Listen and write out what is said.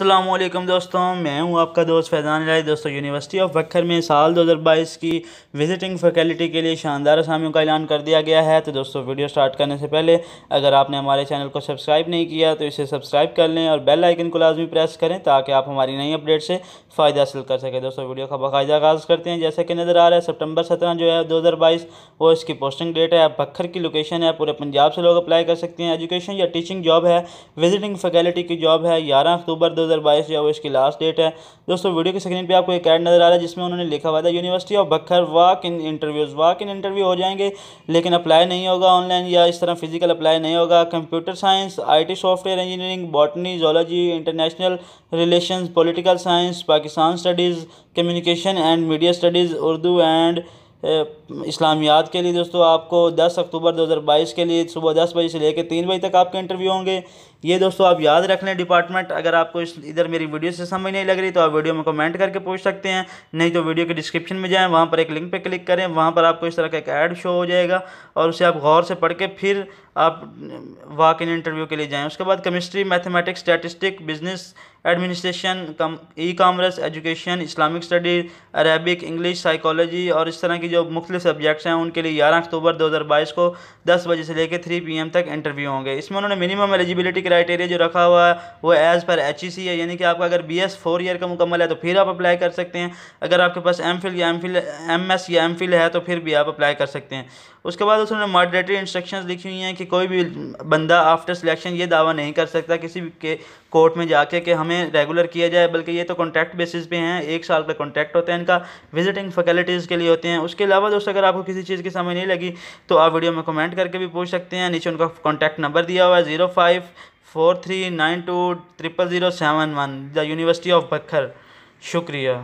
असलम दोस्तों मैं हूं आपका दोस्त फैज़ान राय दोस्तों यूनिवर्सिटी ऑफ बखर में साल 2022 की विजिटिंग फैकल्टी के लिए शानदार असामियों का ऐलान कर दिया गया है तो दोस्तों वीडियो स्टार्ट करने से पहले अगर आपने हमारे चैनल को सब्सक्राइब नहीं किया तो इसे सब्सक्राइब कर लें और बेल आइकन को लाजमी प्रेस करें ताकि आप हमारी नई अपडेट से फ़ायदा हासिल कर सकें दोस्तों वीडियो का बाकायदा आगाज़ करते हैं जैसे कि नज़र आ रहा है सितंबर सत्रह जो है दो वो इसकी पोस्टिंग डेट है बखर की लोकेशन है पूरे पंजाब से लोग अप्लाई कर सकते हैं एजुकेशन या टीचिंग जॉब है विजिटिंग फैकल्टी की जॉब है ग्यारह अक्टूबर दो हज़ार बाईस जो है इसकी लास्ट डेट है दोस्तों वीडियो की स्क्रीन पर आपको एक ऐड नज़र आ रहा है जिसमें उन्होंने लिखा हुआ था यूनिवर्सिटी ऑफ बखर वाक इन इंटरव्यूज़ वाक इन इंटरव्यू हो जाएंगे लेकिन अप्लाई नहीं होगा ऑनलाइन या इस तरह फिजिकल अप्लाई नहीं होगा कंप्यूटर साइंस आई software engineering botany zoology international relation political science Pakistan studies communication and media studies Urdu and इस्लामियात के लिए दोस्तों आपको 10 अक्टूबर 2022 के लिए सुबह 10 बजे से लेकर तीन बजे तक आपके इंटरव्यू होंगे ये दोस्तों आप याद रख लें डिपार्टमेंट अगर आपको इस इधर मेरी वीडियो से समझ नहीं लग रही तो आप वीडियो में कमेंट करके पूछ सकते हैं नहीं तो वीडियो के डिस्क्रिप्शन में जाएं वहाँ पर एक लिंक पर क्लिक करें वहाँ पर आपको इस तरह का एक ऐड शो हो जाएगा और उसे आप गौर से पढ़ के फिर आप वाक इन इंटरव्यू के लिए जाएँ उसके बाद chemistry mathematics statistic business administration कम e commerce education Islamic study Arabic English psychology और इस तरह की जो मुख्तु सब्जेक्ट्स हैं उनके लिए ग्यारह अक्टूबर दो हज़ार बाईस को दस बजे से लेकर थ्री पी एम तक इंटरव्यू होंगे इसमें उन्होंने मिनिमम एलिजिबिलिटी क्राइटेरिया जो रखा हुआ है वो एज़ पर एच ई सी है यानी कि आपका अगर बी एस फोर ईयर का मुकम्मल है तो फिर आप अप्लाई कर सकते हैं अगर आपके पास एम फिल या एम फिल एम एस या एम फिल है तो फिर भी आप अप्लाई कर सकते हैं उसके बाद उसने मॉडरेटरी इंस्ट्रक्शंस लिखी हुई हैं कि कोई भी बंदा आफ्टर सिलेक्शन ये दावा नहीं कर सकता किसी के कोर्ट में जाके कि हम में रेगुलर किया जाए बल्कि ये तो कॉन्ट्रैक्ट बेसिस पे हैं एक साल का कॉन्ट्रैक्ट होता है इनका विजिटिंग फैकल्टीज़ के लिए होते हैं उसके अलावा दोस्तों अगर आपको किसी चीज़ की समझ नहीं लगी तो आप वीडियो में कमेंट करके भी पूछ सकते हैं नीचे उनका कॉन्टैक्ट नंबर दिया हुआ है zero five four three nine two triple zero seven one the university of Bhakkar शुक्रिया